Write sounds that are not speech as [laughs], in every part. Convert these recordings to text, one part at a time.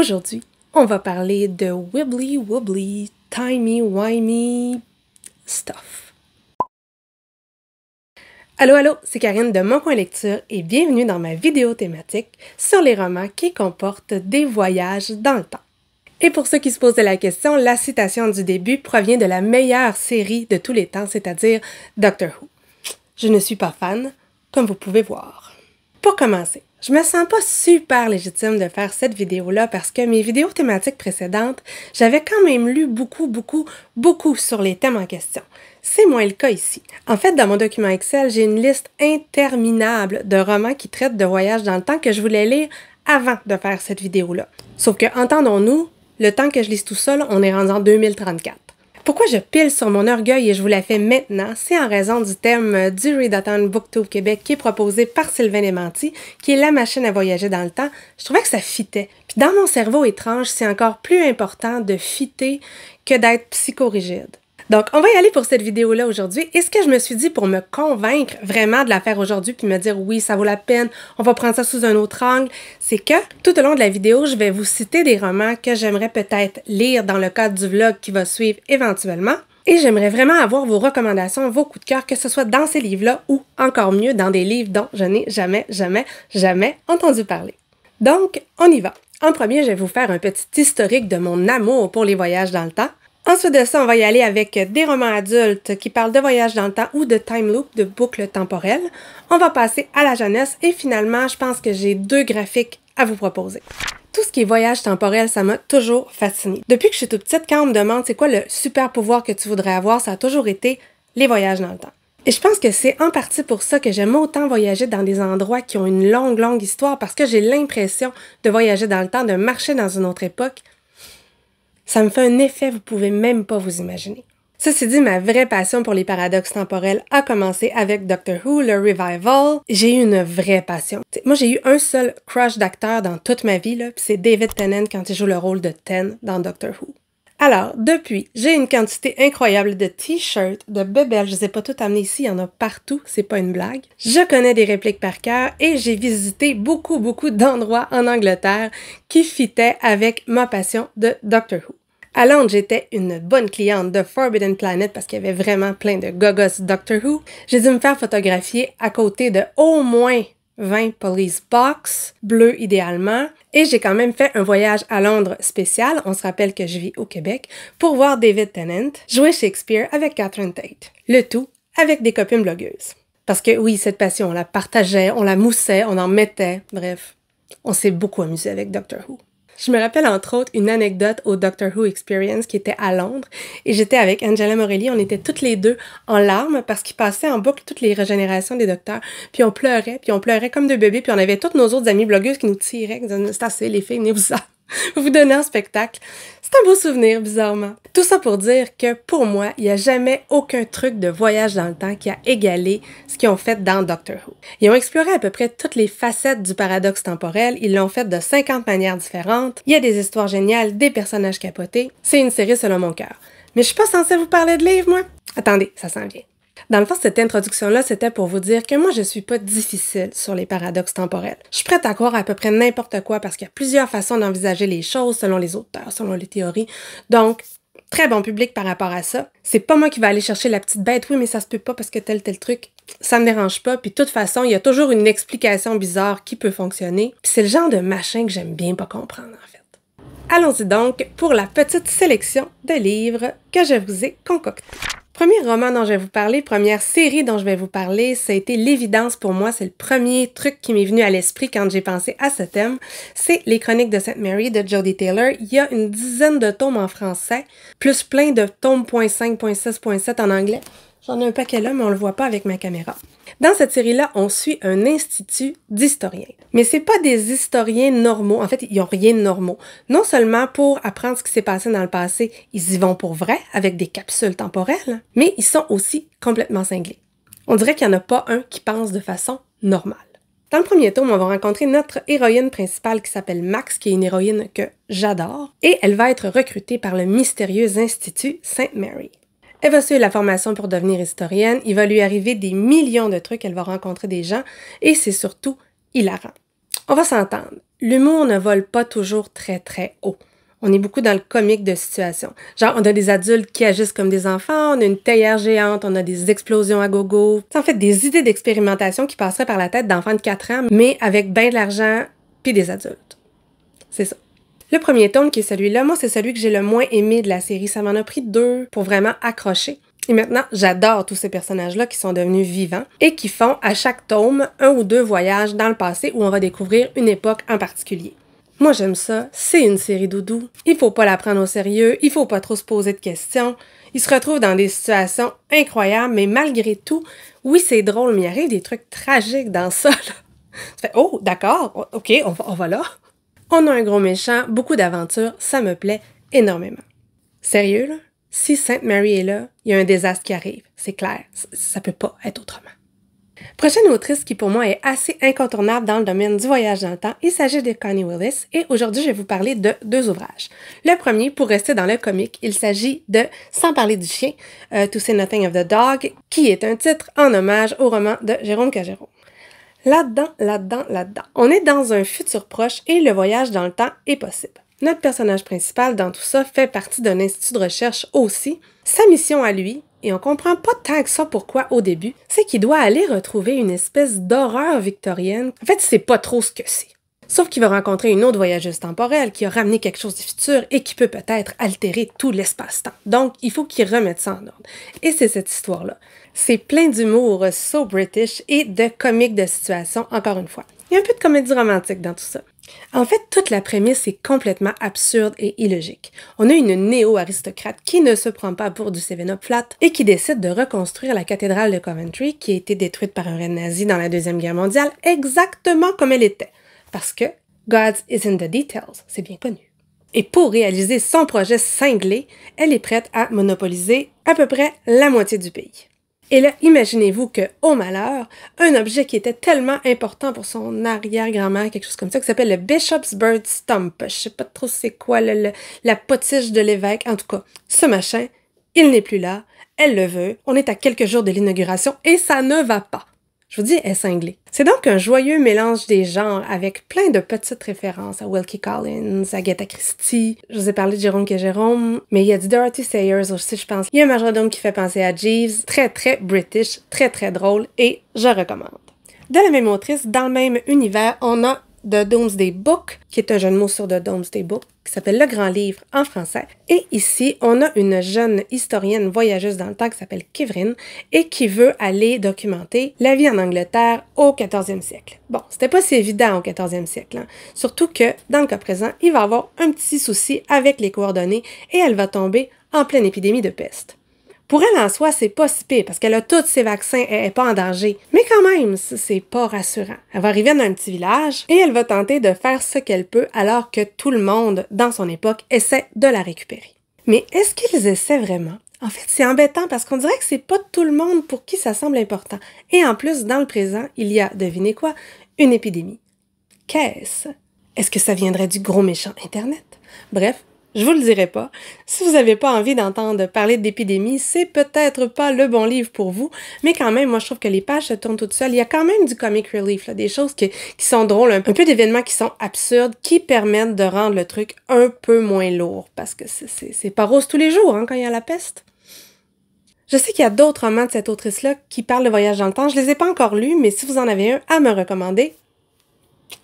Aujourd'hui, on va parler de wibbly wobbly, timey wimey stuff. Allô, allô, c'est Karine de Mon Coin Lecture et bienvenue dans ma vidéo thématique sur les romans qui comportent des voyages dans le temps. Et pour ceux qui se posent la question, la citation du début provient de la meilleure série de tous les temps, c'est-à-dire Doctor Who. Je ne suis pas fan, comme vous pouvez voir. Pour commencer, je me sens pas super légitime de faire cette vidéo-là parce que mes vidéos thématiques précédentes, j'avais quand même lu beaucoup, beaucoup, beaucoup sur les thèmes en question. C'est moins le cas ici. En fait, dans mon document Excel, j'ai une liste interminable de romans qui traitent de voyages dans le temps que je voulais lire avant de faire cette vidéo-là. Sauf que, entendons-nous, le temps que je lise tout seul, on est rendu en 2034. Pourquoi je pile sur mon orgueil et je vous la fais maintenant, c'est en raison du thème euh, du Readathon Booktube Québec qui est proposé par Sylvain Lémenti, qui est la machine à voyager dans le temps. Je trouvais que ça fitait. Puis dans mon cerveau étrange, c'est encore plus important de fitter que d'être psychorigide. Donc, on va y aller pour cette vidéo-là aujourd'hui. Et ce que je me suis dit pour me convaincre vraiment de la faire aujourd'hui, puis me dire oui, ça vaut la peine, on va prendre ça sous un autre angle, c'est que tout au long de la vidéo, je vais vous citer des romans que j'aimerais peut-être lire dans le cadre du vlog qui va suivre éventuellement. Et j'aimerais vraiment avoir vos recommandations, vos coups de cœur, que ce soit dans ces livres-là ou encore mieux dans des livres dont je n'ai jamais, jamais, jamais entendu parler. Donc, on y va. En premier, je vais vous faire un petit historique de mon amour pour les voyages dans le temps. Ensuite de ça, on va y aller avec des romans adultes qui parlent de voyages dans le temps ou de time loop, de boucles temporelles. On va passer à la jeunesse et finalement, je pense que j'ai deux graphiques à vous proposer. Tout ce qui est voyage temporel, ça m'a toujours fascinée. Depuis que je suis toute petite, quand on me demande c'est quoi le super pouvoir que tu voudrais avoir, ça a toujours été les voyages dans le temps. Et je pense que c'est en partie pour ça que j'aime autant voyager dans des endroits qui ont une longue, longue histoire parce que j'ai l'impression de voyager dans le temps, de marcher dans une autre époque ça me fait un effet, vous pouvez même pas vous imaginer. Ceci dit, ma vraie passion pour les paradoxes temporels a commencé avec Doctor Who, le revival. J'ai eu une vraie passion. moi, j'ai eu un seul crush d'acteur dans toute ma vie, puis c'est David Tennant quand il joue le rôle de Ten dans Doctor Who. Alors, depuis, j'ai une quantité incroyable de t-shirts, de bébelles, je les ai pas toutes amenées ici, il y en a partout, c'est pas une blague. Je connais des répliques par cœur et j'ai visité beaucoup, beaucoup d'endroits en Angleterre qui fitaient avec ma passion de Doctor Who. À Londres, j'étais une bonne cliente de Forbidden Planet parce qu'il y avait vraiment plein de gogos Doctor Who. J'ai dû me faire photographier à côté de au moins 20 police box, bleus idéalement. Et j'ai quand même fait un voyage à Londres spécial, on se rappelle que je vis au Québec, pour voir David Tennant jouer Shakespeare avec Catherine Tate. Le tout avec des copines blogueuses. Parce que oui, cette passion, on la partageait, on la moussait, on en mettait, bref. On s'est beaucoup amusé avec Doctor Who. Je me rappelle entre autres une anecdote au Doctor Who Experience qui était à Londres et j'étais avec Angela Morelli. On était toutes les deux en larmes parce qu'il passait en boucle toutes les régénérations des docteurs. Puis on pleurait, puis on pleurait comme deux bébés, puis on avait toutes nos autres amis blogueuses qui nous tiraient, qui disaient C'est assez, les filles, venez vous [laughs] vous donner un spectacle. C'est un beau souvenir, bizarrement. Tout ça pour dire que pour moi, il n'y a jamais aucun truc de voyage dans le temps qui a égalé ce qu'ils ont fait dans Doctor Who. Ils ont exploré à peu près toutes les facettes du paradoxe temporel, ils l'ont fait de 50 manières différentes, il y a des histoires géniales, des personnages capotés. C'est une série selon mon cœur. Mais je suis pas censée vous parler de livres, moi. Attendez, ça s'en vient. Dans le fond, cette introduction-là, c'était pour vous dire que moi, je suis pas difficile sur les paradoxes temporels. Je suis prête à croire à peu près n'importe quoi parce qu'il y a plusieurs façons d'envisager les choses selon les auteurs, selon les théories. Donc, très bon public par rapport à ça. C'est pas moi qui vais aller chercher la petite bête, oui, mais ça se peut pas parce que tel, tel truc, ça me dérange pas. Puis de toute façon, il y a toujours une explication bizarre qui peut fonctionner. Puis c'est le genre de machin que j'aime bien pas comprendre, en fait. Allons-y donc pour la petite sélection de livres que je vous ai concoctés. Premier roman dont je vais vous parler, première série dont je vais vous parler, ça a été l'évidence pour moi. C'est le premier truc qui m'est venu à l'esprit quand j'ai pensé à ce thème. C'est Les Chroniques de Sainte Mary de Jodie Taylor. Il y a une dizaine de tomes en français, plus plein de tomes .5.6.7 en anglais. J'en ai un paquet là, mais on le voit pas avec ma caméra. Dans cette série-là, on suit un institut d'historiens. Mais c'est pas des historiens normaux. En fait, ils n'ont rien de normaux. Non seulement pour apprendre ce qui s'est passé dans le passé, ils y vont pour vrai avec des capsules temporelles, mais ils sont aussi complètement cinglés. On dirait qu'il n'y en a pas un qui pense de façon normale. Dans le premier tome, on va rencontrer notre héroïne principale qui s'appelle Max, qui est une héroïne que j'adore, et elle va être recrutée par le mystérieux institut Saint Mary. Elle va suivre la formation pour devenir historienne, il va lui arriver des millions de trucs, elle va rencontrer des gens, et c'est surtout hilarant. On va s'entendre. L'humour ne vole pas toujours très très haut. On est beaucoup dans le comique de situation. Genre, on a des adultes qui agissent comme des enfants, on a une théière géante, on a des explosions à gogo. C'est en fait des idées d'expérimentation qui passeraient par la tête d'enfants de 4 ans, mais avec bien de l'argent puis des adultes. C'est ça. Le premier tome, qui est celui-là, moi, c'est celui que j'ai le moins aimé de la série. Ça m'en a pris deux pour vraiment accrocher. Et maintenant, j'adore tous ces personnages-là qui sont devenus vivants et qui font à chaque tome un ou deux voyages dans le passé où on va découvrir une époque en particulier. Moi j'aime ça, c'est une série doudou. Il faut pas la prendre au sérieux, il faut pas trop se poser de questions. Ils se retrouvent dans des situations incroyables, mais malgré tout, oui c'est drôle, mais il arrive des trucs tragiques dans ça. Là. Tu fais oh d'accord, ok, on va, on va là. On a un gros méchant, beaucoup d'aventures, ça me plaît énormément. Sérieux là, si Sainte marie est là, il y a un désastre qui arrive, c'est clair, ça ne peut pas être autrement. Prochaine autrice qui pour moi est assez incontournable dans le domaine du voyage dans le temps, il s'agit de Connie Willis et aujourd'hui je vais vous parler de deux ouvrages. Le premier, pour rester dans le comique, il s'agit de Sans parler du chien, euh, To Say Nothing of the Dog, qui est un titre en hommage au roman de Jérôme Cagéron. Là-dedans, là-dedans, là-dedans, on est dans un futur proche et le voyage dans le temps est possible. Notre personnage principal dans tout ça fait partie d'un institut de recherche aussi. Sa mission à lui, et on comprend pas tant que ça pourquoi au début, c'est qu'il doit aller retrouver une espèce d'horreur victorienne. En fait, c'est pas trop ce que c'est. Sauf qu'il va rencontrer une autre voyageuse temporelle qui a ramené quelque chose du futur et qui peut peut-être altérer tout l'espace-temps. Donc, il faut qu'il remette ça en ordre. Et c'est cette histoire-là. C'est plein d'humour so british et de comique de situation, encore une fois. Il y a un peu de comédie romantique dans tout ça. En fait, toute la prémisse est complètement absurde et illogique. On a une néo-aristocrate qui ne se prend pas pour du 7-up flat et qui décide de reconstruire la cathédrale de Coventry qui a été détruite par un raid nazi dans la Deuxième Guerre mondiale exactement comme elle était. Parce que God is in the details, c'est bien connu. Et pour réaliser son projet cinglé, elle est prête à monopoliser à peu près la moitié du pays. Et là, imaginez-vous que, au malheur, un objet qui était tellement important pour son arrière-grand-mère, quelque chose comme ça, qui s'appelle le Bishop's Bird Stump. Je sais pas trop c'est quoi le, la potiche de l'évêque. En tout cas, ce machin, il n'est plus là. Elle le veut. On est à quelques jours de l'inauguration et ça ne va pas. Je vous dis, est C'est donc un joyeux mélange des genres avec plein de petites références à Wilkie Collins, à Agatha Christie. Je vous ai parlé de Jérôme et Jérôme, mais il y a du Dorothy Sayers aussi, je pense. Il y a un majordome qui fait penser à Jeeves. Très, très british, très, très drôle et je recommande. De la même autrice, dans le même univers, on a The Domesday Book, qui est un jeu de mots sur The Domesday Book, qui s'appelle Le Grand Livre en français. Et ici, on a une jeune historienne voyageuse dans le temps qui s'appelle Kivrin et qui veut aller documenter la vie en Angleterre au 14e siècle. Bon, c'était pas si évident au 14e siècle, hein. surtout que, dans le cas présent, il va avoir un petit souci avec les coordonnées et elle va tomber en pleine épidémie de peste. Pour elle en soi, c'est pas si pire parce qu'elle a tous ses vaccins, elle est pas en danger. Mais quand même, c'est pas rassurant. Elle va arriver dans un petit village et elle va tenter de faire ce qu'elle peut alors que tout le monde, dans son époque, essaie de la récupérer. Mais est-ce qu'ils essaient vraiment? En fait, c'est embêtant parce qu'on dirait que c'est pas tout le monde pour qui ça semble important. Et en plus, dans le présent, il y a, devinez quoi, une épidémie. Qu'est-ce? Est-ce que ça viendrait du gros méchant Internet? Bref, je vous le dirai pas. Si vous n'avez pas envie d'entendre parler d'épidémie, c'est peut-être pas le bon livre pour vous, mais quand même, moi je trouve que les pages se tournent toutes seules. Il y a quand même du comic relief, des choses qui sont drôles, un, peu d'événements qui sont absurdes, qui permettent de rendre le truc un peu moins lourd, parce que c'est pas rose tous les jours hein, quand il y a la peste. Je sais qu'il y a d'autres romans de cette autrice-là qui parlent de voyage dans le temps. Je les ai pas encore lus, mais si vous en avez un à me recommander,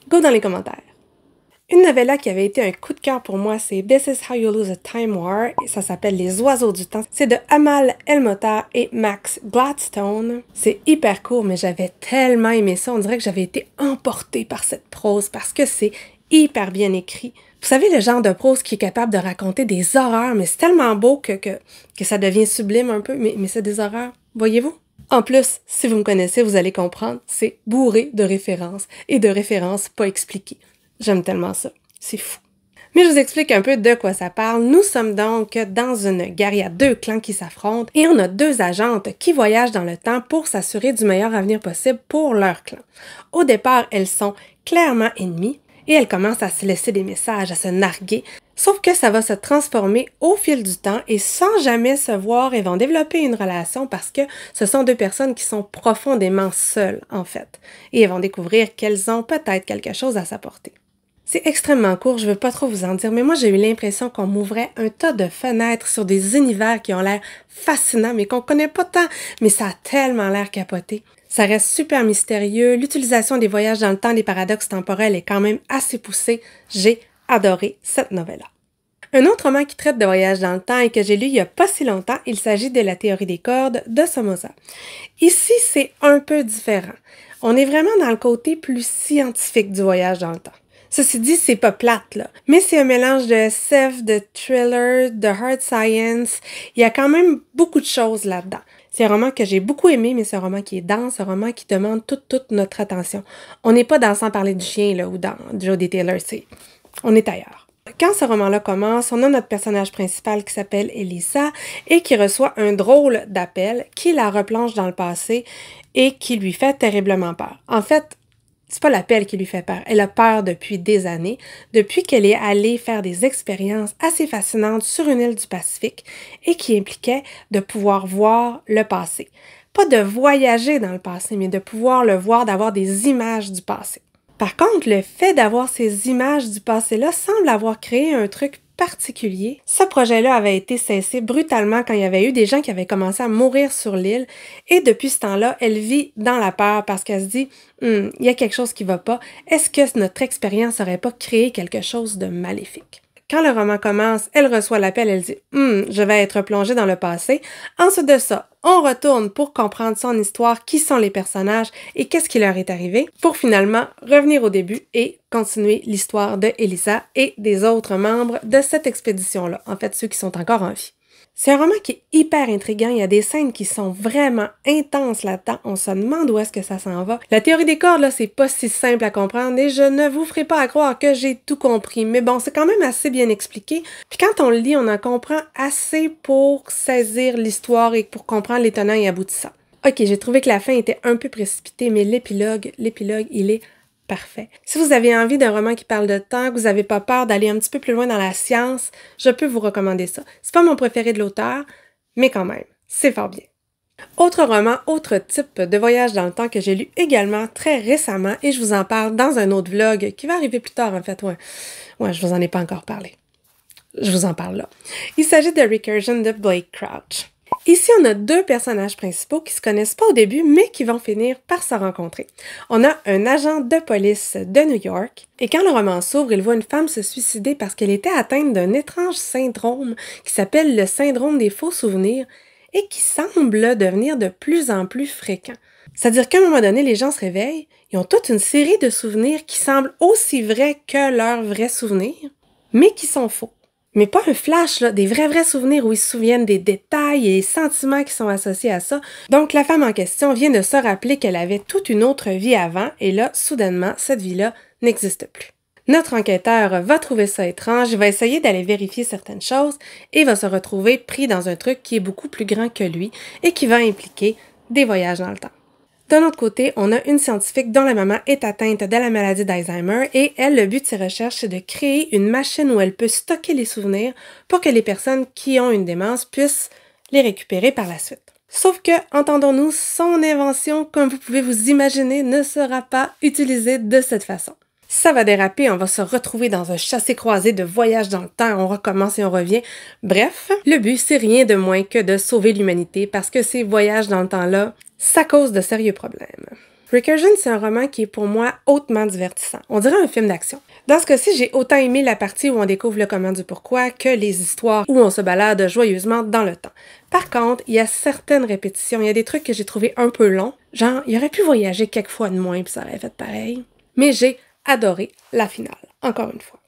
go dans les commentaires. Une novella qui avait été un coup de cœur pour moi, c'est This is How You Lose a Time War. Et ça s'appelle Les Oiseaux du Temps. C'est de Amal Elmota et Max Gladstone. C'est hyper court, mais j'avais tellement aimé ça. On dirait que j'avais été emportée par cette prose parce que c'est hyper bien écrit. Vous savez, le genre de prose qui est capable de raconter des horreurs, mais c'est tellement beau que, que, ça devient sublime un peu, mais, mais c'est des horreurs, voyez-vous? En plus, si vous me connaissez, vous allez comprendre, c'est bourré de références et de références pas expliquées. J'aime tellement ça. C'est fou. Mais je vous explique un peu de quoi ça parle. Nous sommes donc dans une guerre, il y a deux clans qui s'affrontent et on a deux agentes qui voyagent dans le temps pour s'assurer du meilleur avenir possible pour leur clan. Au départ, elles sont clairement ennemies et elles commencent à se laisser des messages, à se narguer. Sauf que ça va se transformer au fil du temps et sans jamais se voir, elles vont développer une relation parce que ce sont deux personnes qui sont profondément seules en fait. Et elles vont découvrir qu'elles ont peut-être quelque chose à s'apporter. C'est extrêmement court, je veux pas trop vous en dire, mais moi j'ai eu l'impression qu'on m'ouvrait un tas de fenêtres sur des univers qui ont l'air fascinants mais qu'on connaît pas tant, mais ça a tellement l'air capoté. Ça reste super mystérieux, l'utilisation des voyages dans le temps des paradoxes temporels est quand même assez poussée. J'ai adoré cette novella. Un autre roman qui traite de voyages dans le temps et que j'ai lu il y a pas si longtemps, il s'agit de La théorie des cordes de Somoza. Ici, c'est un peu différent. On est vraiment dans le côté plus scientifique du voyage dans le temps. Ceci dit, c'est pas plate, là. Mais c'est un mélange de SF, de thriller, de hard science. Il y a quand même beaucoup de choses là-dedans. C'est un roman que j'ai beaucoup aimé, mais c'est un roman qui est dense, un roman qui demande toute, toute notre attention. On n'est pas dans Sans parler du chien, là, ou dans Jodie Taylor, c'est... On est ailleurs. Quand ce roman-là commence, on a notre personnage principal qui s'appelle Elisa et qui reçoit un drôle d'appel qui la replonge dans le passé et qui lui fait terriblement peur. En fait, c'est pas l'appel qui lui fait peur. Elle a peur depuis des années, depuis qu'elle est allée faire des expériences assez fascinantes sur une île du Pacifique et qui impliquait de pouvoir voir le passé. Pas de voyager dans le passé, mais de pouvoir le voir, d'avoir des images du passé. Par contre, le fait d'avoir ces images du passé-là semble avoir créé un truc particulier. Ce projet-là avait été cessé brutalement quand il y avait eu des gens qui avaient commencé à mourir sur l'île et depuis ce temps-là, elle vit dans la peur parce qu'elle se dit hum, il y a quelque chose qui va pas. Est-ce que notre expérience n'aurait pas créé quelque chose de maléfique? Quand le roman commence, elle reçoit l'appel, elle dit Hum, je vais être plongée dans le passé. Ensuite de ça, on retourne pour comprendre son histoire, qui sont les personnages et qu'est-ce qui leur est arrivé, pour finalement revenir au début et continuer l'histoire de Elisa et des autres membres de cette expédition-là, en fait ceux qui sont encore en vie. C'est un roman qui est hyper intriguant. Il y a des scènes qui sont vraiment intenses là-dedans. On se demande où est-ce que ça s'en va. La théorie des cordes, là, c'est pas si simple à comprendre et je ne vous ferai pas à croire que j'ai tout compris. Mais bon, c'est quand même assez bien expliqué. Puis quand on le lit, on en comprend assez pour saisir l'histoire et pour comprendre l'étonnant et aboutissant. Ok, j'ai trouvé que la fin était un peu précipitée, mais l'épilogue, l'épilogue, il est Parfait. Si vous avez envie d'un roman qui parle de temps, que vous n'avez pas peur d'aller un petit peu plus loin dans la science, je peux vous recommander ça. C'est pas mon préféré de l'auteur, mais quand même, c'est fort bien. Autre roman, autre type de voyage dans le temps que j'ai lu également très récemment et je vous en parle dans un autre vlog qui va arriver plus tard en fait. Ouais, ouais je vous en ai pas encore parlé. Je vous en parle là. Il s'agit de Recursion de Blake Crouch. Ici, on a deux personnages principaux qui se connaissent pas au début, mais qui vont finir par se rencontrer. On a un agent de police de New York, et quand le roman s'ouvre, il voit une femme se suicider parce qu'elle était atteinte d'un étrange syndrome qui s'appelle le syndrome des faux souvenirs et qui semble devenir de plus en plus fréquent. C'est-à-dire qu'à un moment donné, les gens se réveillent, ils ont toute une série de souvenirs qui semblent aussi vrais que leurs vrais souvenirs, mais qui sont faux mais pas un flash, là, des vrais, vrais souvenirs où ils se souviennent des détails et des sentiments qui sont associés à ça. Donc, la femme en question vient de se rappeler qu'elle avait toute une autre vie avant, et là, soudainement, cette vie-là n'existe plus. Notre enquêteur va trouver ça étrange, va essayer d'aller vérifier certaines choses et va se retrouver pris dans un truc qui est beaucoup plus grand que lui et qui va impliquer des voyages dans le temps. D'un autre côté, on a une scientifique dont la maman est atteinte de la maladie d'Alzheimer et elle, le but de ses recherches, c'est de créer une machine où elle peut stocker les souvenirs pour que les personnes qui ont une démence puissent les récupérer par la suite. Sauf que, entendons-nous, son invention, comme vous pouvez vous imaginer, ne sera pas utilisée de cette façon. Ça va déraper, on va se retrouver dans un chassé-croisé de voyages dans le temps, on recommence et on revient. Bref, le but, c'est rien de moins que de sauver l'humanité parce que ces voyages dans le temps-là, ça cause de sérieux problèmes. Recursion, c'est un roman qui est pour moi hautement divertissant. On dirait un film d'action. Dans ce cas-ci, j'ai autant aimé la partie où on découvre le comment du pourquoi que les histoires où on se balade joyeusement dans le temps. Par contre, il y a certaines répétitions, il y a des trucs que j'ai trouvé un peu longs. Genre, il aurait pu voyager quelques fois de moins puis ça aurait fait pareil. Mais j'ai adoré la finale, encore une fois.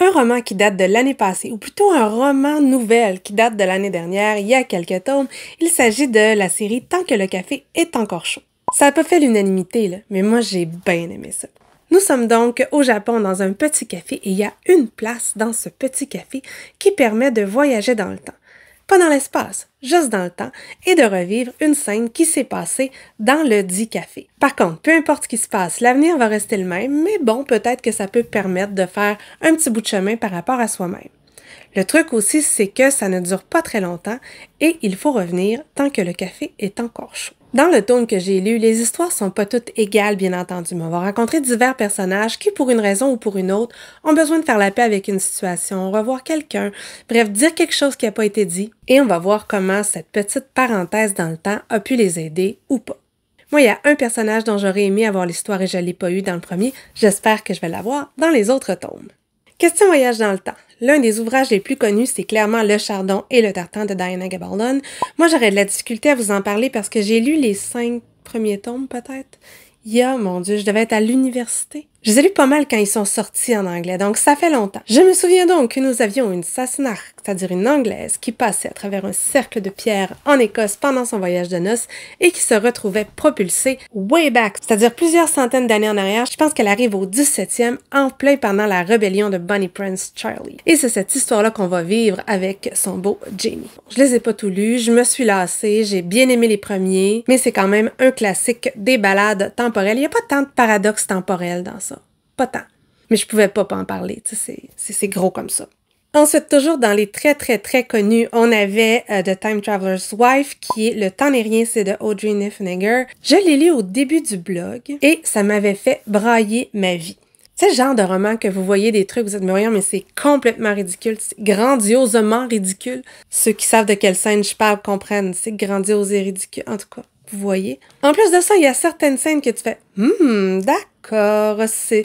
Un roman qui date de l'année passée, ou plutôt un roman nouvelle qui date de l'année dernière, il y a quelques tomes, il s'agit de la série Tant que le café est encore chaud. Ça n'a pas fait l'unanimité, mais moi j'ai bien aimé ça. Nous sommes donc au Japon dans un petit café et il y a une place dans ce petit café qui permet de voyager dans le temps pas dans l'espace, juste dans le temps, et de revivre une scène qui s'est passée dans le dit café. Par contre, peu importe ce qui se passe, l'avenir va rester le même, mais bon, peut-être que ça peut permettre de faire un petit bout de chemin par rapport à soi-même. Le truc aussi, c'est que ça ne dure pas très longtemps et il faut revenir tant que le café est encore chaud. Dans le tome que j'ai lu, les histoires sont pas toutes égales, bien entendu, mais on va rencontrer divers personnages qui, pour une raison ou pour une autre, ont besoin de faire la paix avec une situation, revoir quelqu'un, bref, dire quelque chose qui n'a pas été dit, et on va voir comment cette petite parenthèse dans le temps a pu les aider ou pas. Moi, il y a un personnage dont j'aurais aimé avoir l'histoire et je ne l'ai pas eu dans le premier, j'espère que je vais l'avoir dans les autres tomes. Question voyage dans le temps. L'un des ouvrages les plus connus, c'est clairement Le Chardon et le Tartan de Diana Gabaldon. Moi, j'aurais de la difficulté à vous en parler parce que j'ai lu les cinq premiers tomes, peut-être. Il mon Dieu, je devais être à l'université je les ai lus pas mal quand ils sont sortis en anglais, donc ça fait longtemps. Je me souviens donc que nous avions une Sassenach, c'est-à-dire une Anglaise, qui passait à travers un cercle de pierres en Écosse pendant son voyage de noces et qui se retrouvait propulsée way back, c'est-à-dire plusieurs centaines d'années en arrière. Je pense qu'elle arrive au 17e, en plein pendant la rébellion de Bonnie Prince Charlie. Et c'est cette histoire-là qu'on va vivre avec son beau Jamie. Je les ai pas tous lus, je me suis lassée, j'ai bien aimé les premiers, mais c'est quand même un classique des balades temporelles. Il n'y a pas tant de paradoxes temporels dans ça. Pas tant. Mais je pouvais pas, pas en parler. tu sais, C'est gros comme ça. Ensuite, toujours dans les très, très, très connus, on avait euh, The Time Traveler's Wife, qui est Le temps n'est rien, c'est de Audrey Niffenegger. Je l'ai lu au début du blog et ça m'avait fait brailler ma vie. C'est le genre de roman que vous voyez des trucs, vous êtes mais mais c'est complètement ridicule, c'est grandiosement ridicule. Ceux qui savent de quelles scènes je parle comprennent, c'est grandiose et ridicule, en tout cas, vous voyez. En plus de ça, il y a certaines scènes que tu fais, Hmm, d'accord c'est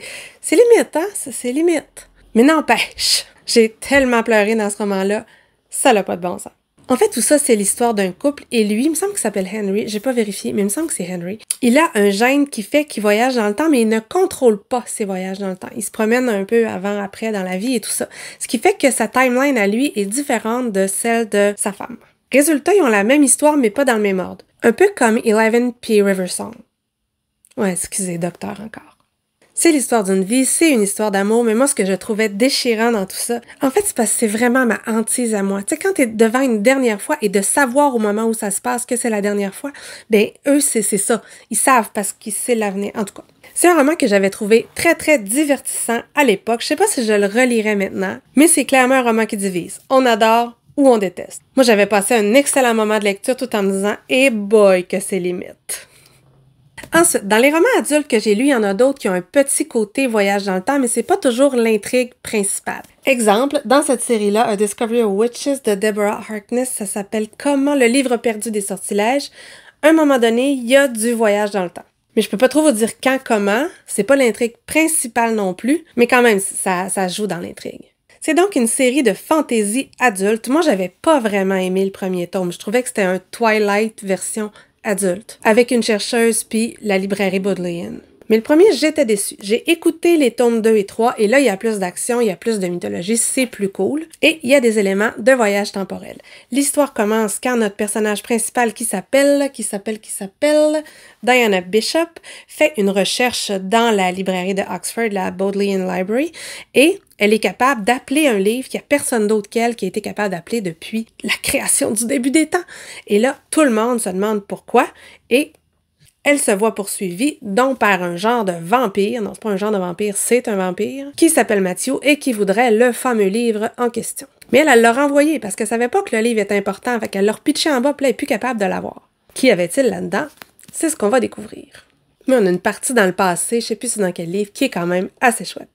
limite, hein? C'est limite. Mais n'empêche, j'ai tellement pleuré dans ce moment là ça n'a pas de bon sens. En fait, tout ça, c'est l'histoire d'un couple et lui, il me semble qu'il s'appelle Henry, j'ai pas vérifié, mais il me semble que c'est Henry. Il a un gène qui fait qu'il voyage dans le temps, mais il ne contrôle pas ses voyages dans le temps. Il se promène un peu avant, après dans la vie et tout ça. Ce qui fait que sa timeline à lui est différente de celle de sa femme. Résultat, ils ont la même histoire, mais pas dans le même ordre. Un peu comme Eleven P. Riversong. Ouais, excusez, docteur encore. C'est l'histoire d'une vie, c'est une histoire d'amour, mais moi, ce que je trouvais déchirant dans tout ça, en fait, c'est parce que c'est vraiment ma hantise à moi. Tu sais, quand t'es devant une dernière fois et de savoir au moment où ça se passe que c'est la dernière fois, ben, eux, c'est ça. Ils savent parce qu'ils savent l'avenir. En tout cas, c'est un roman que j'avais trouvé très, très divertissant à l'époque. Je sais pas si je le relirais maintenant, mais c'est clairement un roman qui divise. On adore ou on déteste. Moi, j'avais passé un excellent moment de lecture tout en me disant, eh boy, que c'est limite. Ah, Ensuite, dans les romans adultes que j'ai lus, il y en a d'autres qui ont un petit côté voyage dans le temps, mais c'est pas toujours l'intrigue principale. Exemple, dans cette série-là, A Discovery of Witches de Deborah Harkness, ça s'appelle Comment le livre perdu des sortilèges. À un moment donné, il y a du voyage dans le temps. Mais je peux pas trop vous dire quand, comment. C'est pas l'intrigue principale non plus, mais quand même, ça, ça joue dans l'intrigue. C'est donc une série de fantasy adulte. Moi, j'avais pas vraiment aimé le premier tome. Je trouvais que c'était un Twilight version adulte avec une chercheuse puis la librairie Bodleian. Mais le premier, j'étais déçue. J'ai écouté les tomes 2 et 3 et là, il y a plus d'action, il y a plus de mythologie, c'est plus cool. Et il y a des éléments de voyage temporel. L'histoire commence quand notre personnage principal qui s'appelle, qui s'appelle, qui s'appelle, Diana Bishop, fait une recherche dans la librairie de Oxford, la Bodleian Library, et elle est capable d'appeler un livre qu'il n'y a personne d'autre qu'elle qui a été capable d'appeler depuis la création du début des temps. Et là, tout le monde se demande pourquoi et elle se voit poursuivie, donc par un genre de vampire, non, c'est pas un genre de vampire, c'est un vampire, qui s'appelle Mathieu et qui voudrait le fameux livre en question. Mais elle, elle l'a renvoyé parce qu'elle savait pas que le livre est important, fait qu'elle leur repitché en bas, puis elle est plus capable de l'avoir. Qui avait-il là-dedans? C'est ce qu'on va découvrir. Mais on a une partie dans le passé, je sais plus c'est dans quel livre, qui est quand même assez chouette.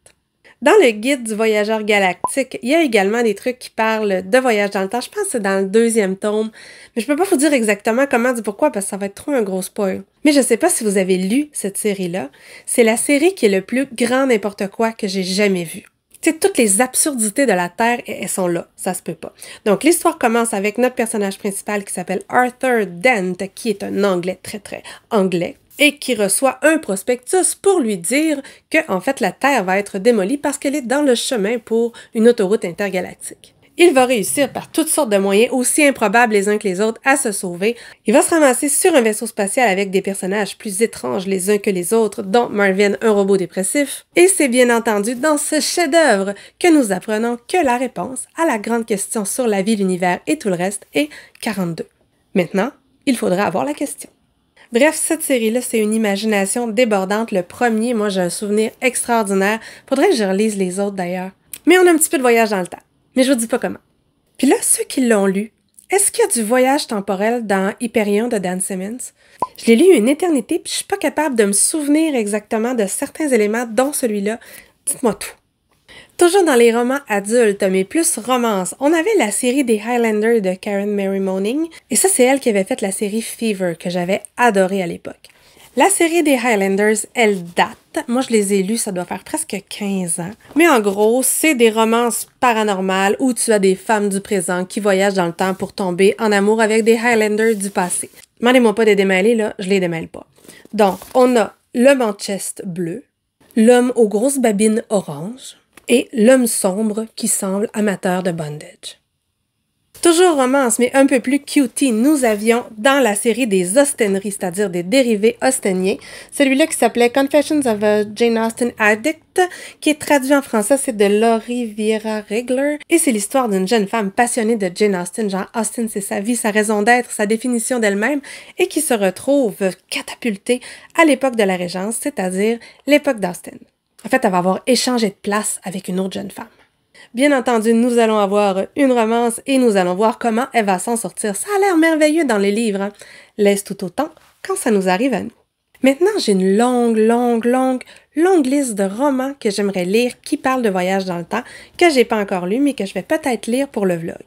Dans le guide du voyageur galactique, il y a également des trucs qui parlent de voyage dans le temps. Je pense que c'est dans le deuxième tome, mais je peux pas vous dire exactement comment du pourquoi parce que ça va être trop un gros spoil. Mais je sais pas si vous avez lu cette série-là. C'est la série qui est le plus grand n'importe quoi que j'ai jamais vu. Tu sais, toutes les absurdités de la Terre, elles sont là. Ça se peut pas. Donc, l'histoire commence avec notre personnage principal qui s'appelle Arthur Dent, qui est un anglais très, très anglais, et qui reçoit un prospectus pour lui dire que, en fait, la Terre va être démolie parce qu'elle est dans le chemin pour une autoroute intergalactique. Il va réussir par toutes sortes de moyens, aussi improbables les uns que les autres, à se sauver. Il va se ramasser sur un vaisseau spatial avec des personnages plus étranges les uns que les autres, dont Marvin, un robot dépressif. Et c'est bien entendu dans ce chef-d'œuvre que nous apprenons que la réponse à la grande question sur la vie, l'univers et tout le reste est 42. Maintenant, il faudra avoir la question. Bref, cette série-là, c'est une imagination débordante. Le premier, moi, j'ai un souvenir extraordinaire. Faudrait que je relise les autres d'ailleurs. Mais on a un petit peu de voyage dans le temps. Mais je vous dis pas comment. Puis là, ceux qui l'ont lu, est-ce qu'il y a du voyage temporel dans Hyperion de Dan Simmons? Je l'ai lu une éternité, puis je suis pas capable de me souvenir exactement de certains éléments, dont celui-là. Dites-moi tout. Toujours dans les romans adultes, mais plus romances, on avait la série des Highlanders de Karen Mary Moaning, et ça c'est elle qui avait fait la série Fever, que j'avais adorée à l'époque. La série des Highlanders, elle date. Moi, je les ai lues, ça doit faire presque 15 ans. Mais en gros, c'est des romances paranormales où tu as des femmes du présent qui voyagent dans le temps pour tomber en amour avec des Highlanders du passé. M'en moi pas de démêler, là, je les démêle pas. Donc, on a le Manchester bleu, l'homme aux grosses babines orange, et L'homme sombre qui semble amateur de bondage. Toujours romance, mais un peu plus cutie, nous avions dans la série des austeneries, c'est-à-dire des dérivés austéniers, celui-là qui s'appelait Confessions of a Jane Austen Addict, qui est traduit en français, c'est de Laurie Vieira Regler, et c'est l'histoire d'une jeune femme passionnée de Jane Austen, genre Austen c'est sa vie, sa raison d'être, sa définition d'elle-même, et qui se retrouve catapultée à l'époque de la Régence, c'est-à-dire l'époque d'Austen. En fait, elle va avoir échangé de place avec une autre jeune femme. Bien entendu, nous allons avoir une romance et nous allons voir comment elle va s'en sortir. Ça a l'air merveilleux dans les livres. Hein. Laisse tout autant quand ça nous arrive à nous. Maintenant, j'ai une longue, longue, longue, longue liste de romans que j'aimerais lire qui parlent de voyage dans le temps, que j'ai pas encore lu, mais que je vais peut-être lire pour le vlog.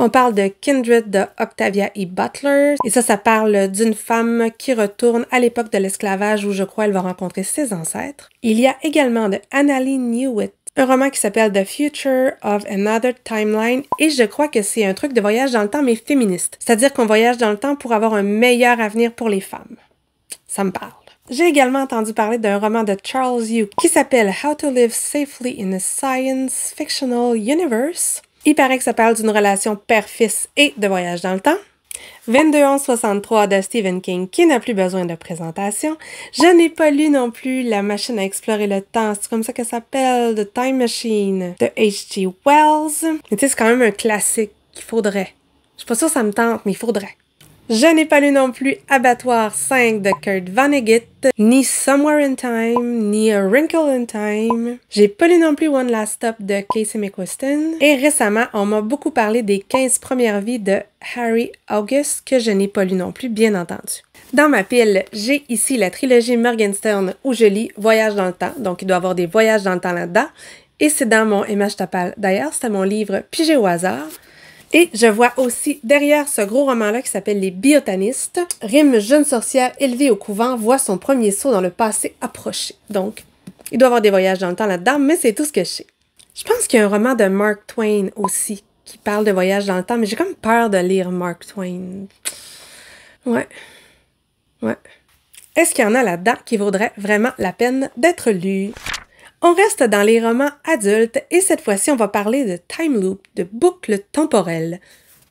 On parle de Kindred de Octavia E. Butler. Et ça, ça parle d'une femme qui retourne à l'époque de l'esclavage où je crois elle va rencontrer ses ancêtres. Il y a également de Annalie Newitt un roman qui s'appelle The Future of Another Timeline et je crois que c'est un truc de voyage dans le temps mais féministe. C'est-à-dire qu'on voyage dans le temps pour avoir un meilleur avenir pour les femmes. Ça me parle. J'ai également entendu parler d'un roman de Charles Yu qui s'appelle How to Live Safely in a Science Fictional Universe. Il paraît que ça parle d'une relation père-fils et de voyage dans le temps. 22-11-63 de Stephen King, qui n'a plus besoin de présentation. Je n'ai pas lu non plus La machine à explorer le temps, c'est comme ça que ça s'appelle, The Time Machine, de H.G. Wells. Mais tu sais, c'est quand même un classique qu'il faudrait. Je suis pas sûre que ça me tente, mais il faudrait. Je n'ai pas lu non plus Abattoir 5 de Kurt Vonnegut, ni Somewhere in Time, ni A Wrinkle in Time. J'ai pas lu non plus One Last Stop de Casey McQuiston. Et récemment, on m'a beaucoup parlé des 15 premières vies de Harry August que je n'ai pas lu non plus, bien entendu. Dans ma pile, j'ai ici la trilogie Morgenstern où je lis Voyage dans le temps, donc il doit y avoir des voyages dans le temps là-dedans. Et c'est dans mon image Tapal. D'ailleurs, c'est mon livre Pigé au hasard. Et je vois aussi derrière ce gros roman-là qui s'appelle Les Biotanistes, Rime, jeune sorcière élevée au couvent, voit son premier saut dans le passé approché. Donc, il doit avoir des voyages dans le temps là-dedans, mais c'est tout ce que je sais. Je pense qu'il y a un roman de Mark Twain aussi qui parle de voyages dans le temps, mais j'ai comme peur de lire Mark Twain. Ouais. Ouais. Est-ce qu'il y en a là-dedans qui vaudrait vraiment la peine d'être lu? On reste dans les romans adultes et cette fois-ci, on va parler de time loop, de boucle temporelle,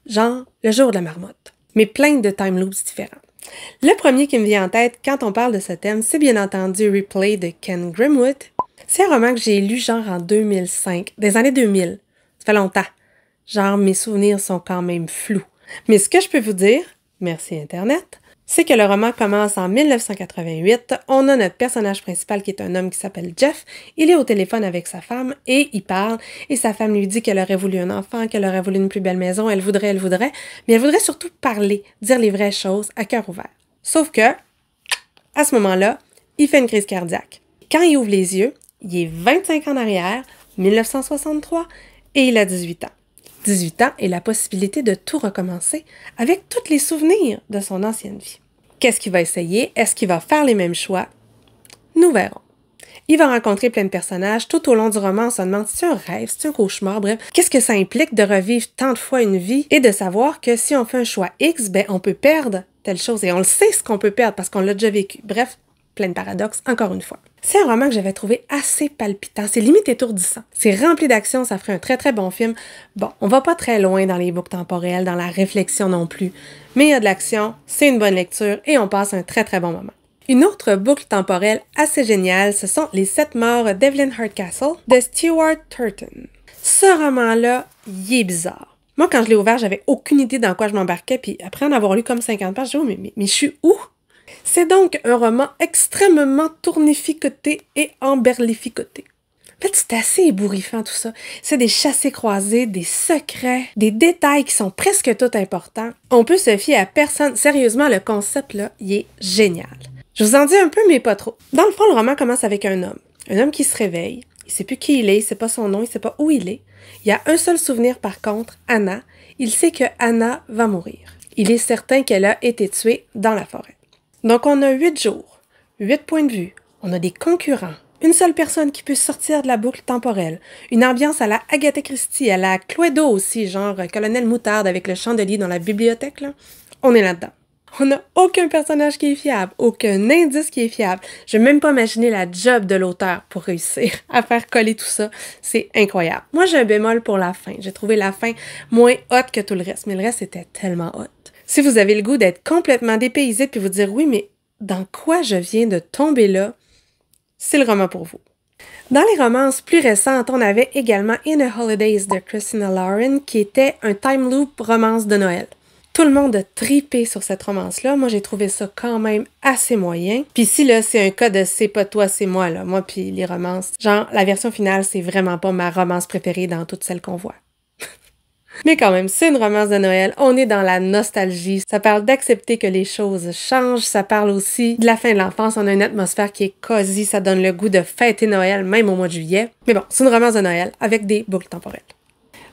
genre le jour de la marmotte, mais plein de time loops différents. Le premier qui me vient en tête quand on parle de ce thème, c'est bien entendu Replay de Ken Grimwood. C'est un roman que j'ai lu genre en 2005, des années 2000. Ça fait longtemps. Genre, mes souvenirs sont quand même flous. Mais ce que je peux vous dire, merci Internet, c'est que le roman commence en 1988. On a notre personnage principal qui est un homme qui s'appelle Jeff. Il est au téléphone avec sa femme et il parle. Et sa femme lui dit qu'elle aurait voulu un enfant, qu'elle aurait voulu une plus belle maison, elle voudrait, elle voudrait. Mais elle voudrait surtout parler, dire les vraies choses à cœur ouvert. Sauf que, à ce moment-là, il fait une crise cardiaque. Quand il ouvre les yeux, il est 25 ans en arrière, 1963, et il a 18 ans. 18 ans et la possibilité de tout recommencer avec tous les souvenirs de son ancienne vie. Qu'est-ce qu'il va essayer? Est-ce qu'il va faire les mêmes choix? Nous verrons. Il va rencontrer plein de personnages tout au long du roman on se demande si c'est un rêve, si c'est un cauchemar, bref, qu'est-ce que ça implique de revivre tant de fois une vie et de savoir que si on fait un choix X, ben on peut perdre telle chose et on le sait ce qu'on peut perdre parce qu'on l'a déjà vécu. Bref, plein de paradoxes, encore une fois. C'est un roman que j'avais trouvé assez palpitant, c'est limite étourdissant. C'est rempli d'action, ça ferait un très très bon film. Bon, on va pas très loin dans les boucles temporelles, dans la réflexion non plus, mais il y a de l'action, c'est une bonne lecture et on passe un très très bon moment. Une autre boucle temporelle assez géniale, ce sont Les Sept Morts d'Evelyn Hardcastle de Stewart Turton. Ce roman-là, il est bizarre. Moi, quand je l'ai ouvert, j'avais aucune idée dans quoi je m'embarquais, puis après en avoir lu comme 50 pages, je me suis oh, mais je suis où? C'est donc un roman extrêmement tournificoté et emberlificoté. En fait, c'est assez ébouriffant tout ça. C'est des chassés croisés, des secrets, des détails qui sont presque tout importants. On peut se fier à personne. Sérieusement, le concept là, il est génial. Je vous en dis un peu, mais pas trop. Dans le fond, le roman commence avec un homme. Un homme qui se réveille. Il sait plus qui il est, il sait pas son nom, il sait pas où il est. Il y a un seul souvenir par contre, Anna. Il sait que Anna va mourir. Il est certain qu'elle a été tuée dans la forêt. Donc on a huit jours, huit points de vue, on a des concurrents, une seule personne qui peut sortir de la boucle temporelle, une ambiance à la Agatha Christie, à la Cluedo aussi, genre euh, Colonel Moutarde avec le chandelier dans la bibliothèque, on est là-dedans. On n'a aucun personnage qui est fiable, aucun indice qui est fiable. Je même pas imaginer la job de l'auteur pour réussir [laughs] à faire coller tout ça. C'est incroyable. Moi, j'ai un bémol pour la fin. J'ai trouvé la fin moins haute que tout le reste, mais le reste était tellement hot. Si vous avez le goût d'être complètement dépaysé puis vous dire oui, mais dans quoi je viens de tomber là, c'est le roman pour vous. Dans les romances plus récentes, on avait également In a Holidays de Christina Lauren, qui était un time loop romance de Noël. Tout le monde a tripé sur cette romance-là. Moi, j'ai trouvé ça quand même assez moyen. Puis si là, c'est un cas de c'est pas toi, c'est moi, là. Moi, puis les romances. Genre, la version finale, c'est vraiment pas ma romance préférée dans toutes celles qu'on voit. Mais quand même, c'est une romance de Noël. On est dans la nostalgie. Ça parle d'accepter que les choses changent. Ça parle aussi de la fin de l'enfance. On a une atmosphère qui est cosy. Ça donne le goût de fêter Noël, même au mois de juillet. Mais bon, c'est une romance de Noël avec des boucles temporelles.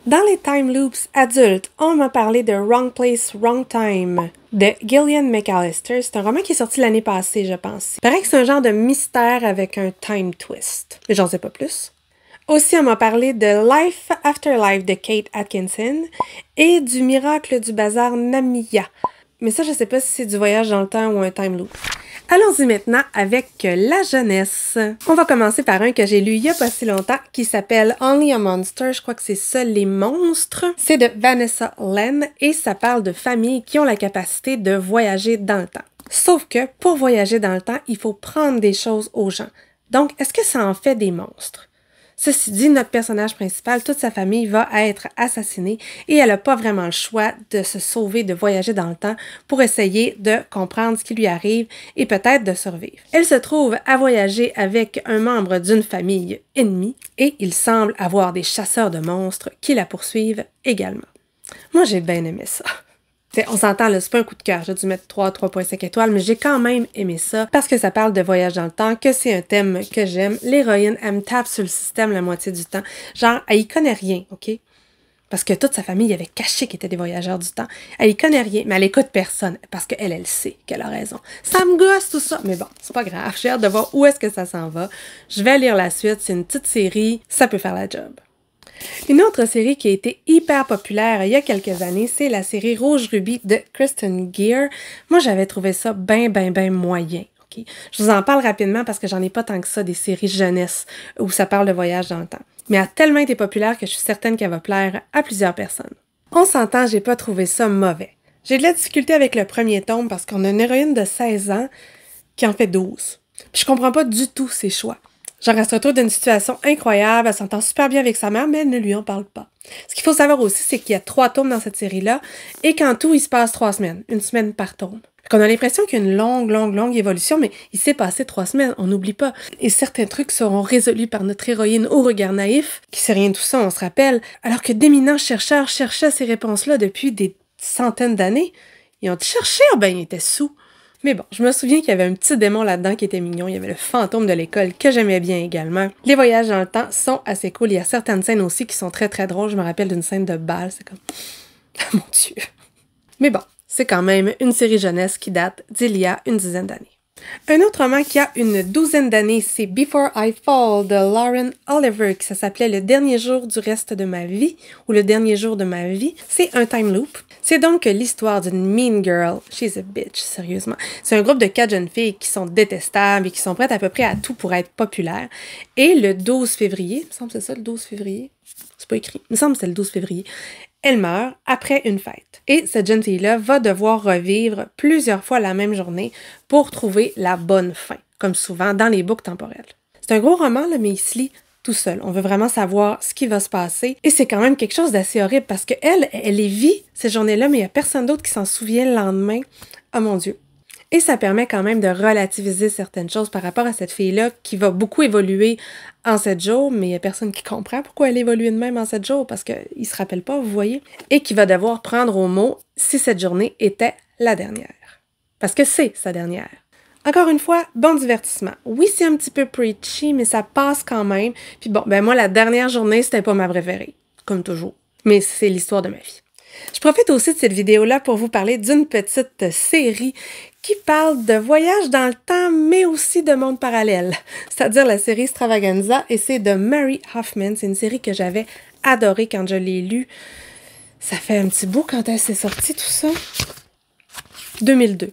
Dans les time loops adultes, on m'a parlé de Wrong Place, Wrong Time de Gillian McAllister. C'est un roman qui est sorti l'année passée, je pense. Il paraît que c'est un genre de mystère avec un time twist. Mais j'en sais pas plus. Aussi, on m'a parlé de Life After Life de Kate Atkinson et du Miracle du Bazar Namiya. Mais ça, je sais pas si c'est du voyage dans le temps ou un time loop. Allons-y maintenant avec la jeunesse. On va commencer par un que j'ai lu il y a pas si longtemps qui s'appelle Only a Monster, je crois que c'est ça les monstres. C'est de Vanessa Len et ça parle de familles qui ont la capacité de voyager dans le temps. Sauf que pour voyager dans le temps, il faut prendre des choses aux gens. Donc, est-ce que ça en fait des monstres? Ceci dit, notre personnage principal, toute sa famille va être assassinée et elle n'a pas vraiment le choix de se sauver, de voyager dans le temps pour essayer de comprendre ce qui lui arrive et peut-être de survivre. Elle se trouve à voyager avec un membre d'une famille ennemie et il semble avoir des chasseurs de monstres qui la poursuivent également. Moi, j'ai bien aimé ça on s'entend, là, c'est pas un coup de cœur. J'ai dû mettre 3, 3.5 étoiles, mais j'ai quand même aimé ça parce que ça parle de voyage dans le temps, que c'est un thème que j'aime. L'héroïne, elle me tape sur le système la moitié du temps. Genre, elle y connaît rien, OK? Parce que toute sa famille avait caché qu'ils était des voyageurs du temps. Elle y connaît rien, mais elle écoute personne parce qu'elle, elle sait qu'elle a raison. Ça me gosse tout ça, mais bon, c'est pas grave. J'ai hâte de voir où est-ce que ça s'en va. Je vais lire la suite. C'est une petite série. Ça peut faire la job. Une autre série qui a été hyper populaire il y a quelques années, c'est la série Rouge Ruby de Kristen Gear. Moi, j'avais trouvé ça bien, ben, ben moyen. Je vous en parle rapidement parce que j'en ai pas tant que ça des séries jeunesse où ça parle de voyage dans le temps. Mais elle a tellement été populaire que je suis certaine qu'elle va plaire à plusieurs personnes. On s'entend, j'ai pas trouvé ça mauvais. J'ai de la difficulté avec le premier tome parce qu'on a une héroïne de 16 ans qui en fait 12. je comprends pas du tout ses choix. Genre, elle se retrouve dans situation incroyable, elle s'entend super bien avec sa mère, mais elle ne lui en parle pas. Ce qu'il faut savoir aussi, c'est qu'il y a trois tomes dans cette série-là, et qu'en tout, il se passe trois semaines, une semaine par tome. On a l'impression qu'il y a une longue, longue, longue évolution, mais il s'est passé trois semaines, on n'oublie pas. Et certains trucs seront résolus par notre héroïne au regard naïf, qui sait rien de tout ça, on se rappelle, alors que d'éminents chercheurs cherchaient ces réponses-là depuis des centaines d'années. Ils ont cherché, oh ben ils étaient sous. Mais bon, je me souviens qu'il y avait un petit démon là-dedans qui était mignon, il y avait le fantôme de l'école que j'aimais bien également. Les voyages dans le temps sont assez cool, il y a certaines scènes aussi qui sont très très drôles, je me rappelle d'une scène de bal, c'est comme... [laughs] Ah mon dieu! Mais bon, c'est quand même une série jeunesse qui date d'il y a une dizaine d'années. Un autre roman qui a une douzaine d'années, c'est Before I Fall de Lauren Oliver, qui ça s'appelait Le dernier jour du reste de ma vie ou Le dernier jour de ma vie. C'est un time loop. C'est donc l'histoire d'une mean girl. She's a bitch, sérieusement. C'est un groupe de quatre jeunes filles qui sont détestables et qui sont prêtes à peu près à tout pour être populaires. Et le 12 février, il me semble que c'est ça le 12 février, c'est pas écrit, il me semble que c'est le 12 février, elle meurt après une fête. Et cette jeune fille-là va devoir revivre plusieurs fois la même journée pour trouver la bonne fin, comme souvent dans les boucles temporelles. C'est un gros roman, là, mais il se lit tout seul. On veut vraiment savoir ce qui va se passer. Et c'est quand même quelque chose d'assez horrible parce que elle, elle vit ces journées-là, mais il n'y a personne d'autre qui s'en souvient le lendemain. Oh mon Dieu. Et ça permet quand même de relativiser certaines choses par rapport à cette fille-là qui va beaucoup évoluer en sept jours, mais il n'y a personne qui comprend pourquoi elle évolue de même en sept jours parce qu'il ne se rappelle pas, vous voyez, et qui va devoir prendre au mot si cette journée était la dernière. Parce que c'est sa dernière. Encore une fois, bon divertissement. Oui, c'est un petit peu preachy, mais ça passe quand même. Puis bon, ben moi, la dernière journée, c'était pas ma préférée, comme toujours. Mais c'est l'histoire de ma vie. Je profite aussi de cette vidéo-là pour vous parler d'une petite série qui parle de voyage dans le temps, mais aussi de monde parallèle, c'est-à-dire la série Stravaganza, et c'est de Mary Hoffman. C'est une série que j'avais adorée quand je l'ai lue. Ça fait un petit bout quand elle s'est sortie, tout ça. 2002.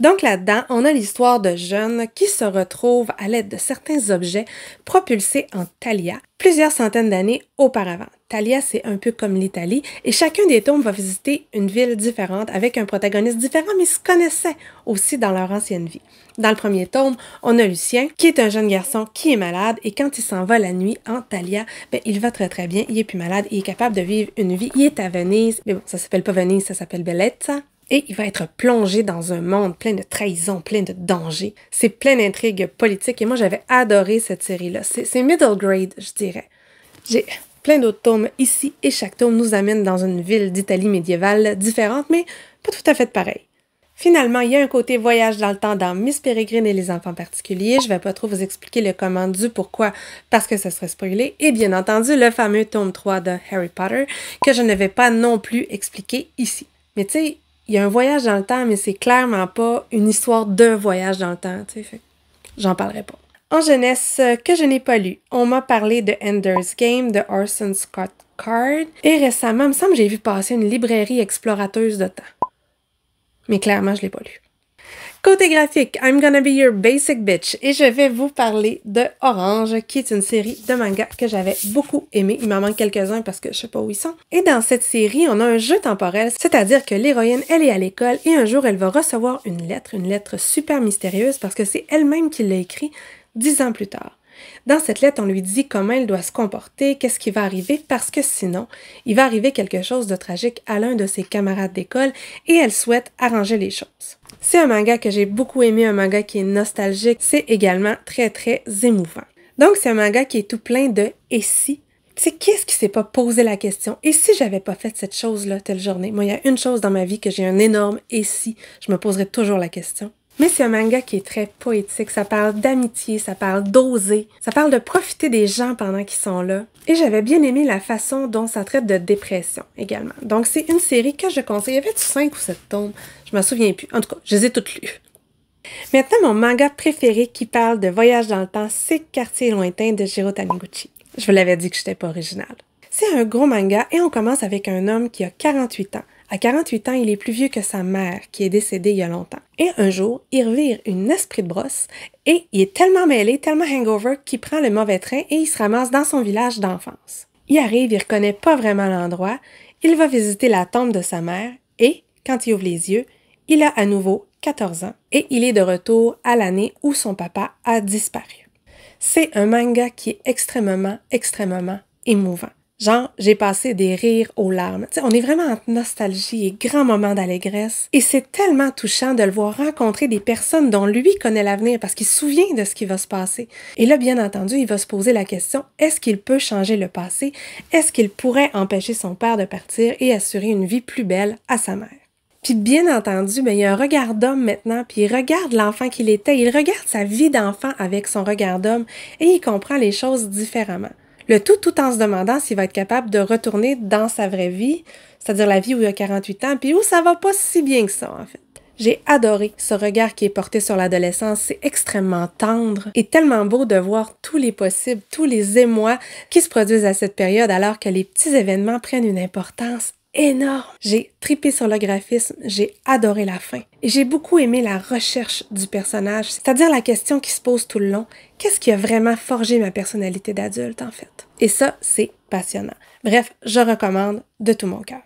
Donc là-dedans, on a l'histoire de jeunes qui se retrouvent à l'aide de certains objets propulsés en Thalia plusieurs centaines d'années auparavant. Thalia, c'est un peu comme l'Italie, et chacun des tomes va visiter une ville différente avec un protagoniste différent, mais ils se connaissaient aussi dans leur ancienne vie. Dans le premier tome, on a Lucien, qui est un jeune garçon qui est malade, et quand il s'en va la nuit en Thalia, ben, il va très très bien, il est plus malade, il est capable de vivre une vie, il est à Venise, mais bon, ça s'appelle pas Venise, ça s'appelle Bellezza et il va être plongé dans un monde plein de trahison, plein de dangers. C'est plein d'intrigues politiques et moi j'avais adoré cette série-là. C'est middle grade, je dirais. J'ai plein d'autres tomes ici et chaque tome nous amène dans une ville d'Italie médiévale différente mais pas tout à fait pareille. Finalement, il y a un côté voyage dans le temps dans Miss Peregrine et les enfants particuliers. Je vais pas trop vous expliquer le comment du pourquoi parce que ce serait spoilé. Et bien entendu, le fameux tome 3 de Harry Potter que je ne vais pas non plus expliquer ici. Mais tu sais, il y a un voyage dans le temps, mais c'est clairement pas une histoire d'un voyage dans le temps. J'en parlerai pas. En jeunesse, euh, que je n'ai pas lu, on m'a parlé de Ender's Game de Orson Scott Card et récemment, il me semble que j'ai vu passer une librairie explorateuse de temps. Mais clairement, je l'ai pas lu. Côté graphique, I'm gonna be your basic bitch et je vais vous parler de Orange, qui est une série de mangas que j'avais beaucoup aimé. Il m'en manque quelques-uns parce que je sais pas où ils sont. Et dans cette série, on a un jeu temporel, c'est-à-dire que l'héroïne, elle est à l'école et un jour, elle va recevoir une lettre, une lettre super mystérieuse parce que c'est elle-même qui l'a écrit dix ans plus tard. Dans cette lettre, on lui dit comment elle doit se comporter, qu'est-ce qui va arriver, parce que sinon, il va arriver quelque chose de tragique à l'un de ses camarades d'école et elle souhaite arranger les choses. C'est un manga que j'ai beaucoup aimé, un manga qui est nostalgique, c'est également très très émouvant. Donc c'est un manga qui est tout plein de et si. C'est qu'est-ce qui s'est pas posé la question et si j'avais pas fait cette chose-là telle journée. Moi, il y a une chose dans ma vie que j'ai un énorme et si, je me poserais toujours la question. Mais c'est un manga qui est très poétique. Ça parle d'amitié, ça parle d'oser, ça parle de profiter des gens pendant qu'ils sont là. Et j'avais bien aimé la façon dont ça traite de dépression également. Donc c'est une série que je conseille. Il y avait 5 ou 7 tomes, je m'en souviens plus. En tout cas, je les ai toutes lues. Maintenant, mon manga préféré qui parle de voyage dans le temps, c'est Quartier lointain de Jiro Taniguchi. Je vous l'avais dit que j'étais pas originale. C'est un gros manga et on commence avec un homme qui a 48 ans. À 48 ans, il est plus vieux que sa mère, qui est décédée il y a longtemps. Et un jour, il revire une esprit de brosse et il est tellement mêlé, tellement hangover qu'il prend le mauvais train et il se ramasse dans son village d'enfance. Il arrive, il reconnaît pas vraiment l'endroit, il va visiter la tombe de sa mère et, quand il ouvre les yeux, il a à nouveau 14 ans et il est de retour à l'année où son papa a disparu. C'est un manga qui est extrêmement, extrêmement émouvant. Genre, j'ai passé des rires aux larmes. T'sais, on est vraiment en nostalgie et grand moment d'allégresse. Et c'est tellement touchant de le voir rencontrer des personnes dont lui connaît l'avenir parce qu'il se souvient de ce qui va se passer. Et là, bien entendu, il va se poser la question, est-ce qu'il peut changer le passé? Est-ce qu'il pourrait empêcher son père de partir et assurer une vie plus belle à sa mère? Puis bien entendu, mais ben, il y a un regard d'homme maintenant, puis il regarde l'enfant qu'il était, il regarde sa vie d'enfant avec son regard d'homme et il comprend les choses différemment. Le tout tout en se demandant s'il va être capable de retourner dans sa vraie vie, c'est-à-dire la vie où il a 48 ans, puis où ça va pas si bien que ça en fait. J'ai adoré ce regard qui est porté sur l'adolescence. C'est extrêmement tendre et tellement beau de voir tous les possibles, tous les émois qui se produisent à cette période alors que les petits événements prennent une importance énorme. J'ai trippé sur le graphisme, j'ai adoré la fin. Et j'ai beaucoup aimé la recherche du personnage, c'est-à-dire la question qui se pose tout le long. Qu'est-ce qui a vraiment forgé ma personnalité d'adulte, en fait? Et ça, c'est passionnant. Bref, je recommande de tout mon cœur.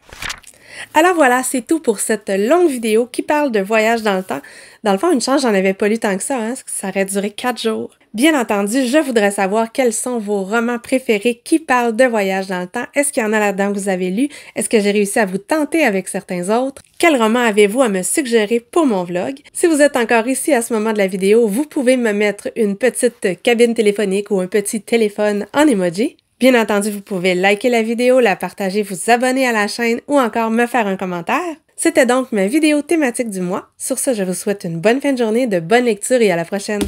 Alors voilà, c'est tout pour cette longue vidéo qui parle de voyage dans le temps. Dans le fond, une chance, j'en avais pas lu tant que ça, hein, ça aurait duré quatre jours. Bien entendu, je voudrais savoir quels sont vos romans préférés qui parlent de voyage dans le temps. Est-ce qu'il y en a là-dedans que vous avez lu? Est-ce que j'ai réussi à vous tenter avec certains autres? Quel roman avez-vous à me suggérer pour mon vlog? Si vous êtes encore ici à ce moment de la vidéo, vous pouvez me mettre une petite cabine téléphonique ou un petit téléphone en emoji. Bien entendu, vous pouvez liker la vidéo, la partager, vous abonner à la chaîne ou encore me faire un commentaire. C'était donc ma vidéo thématique du mois. Sur ce, je vous souhaite une bonne fin de journée, de bonnes lectures et à la prochaine.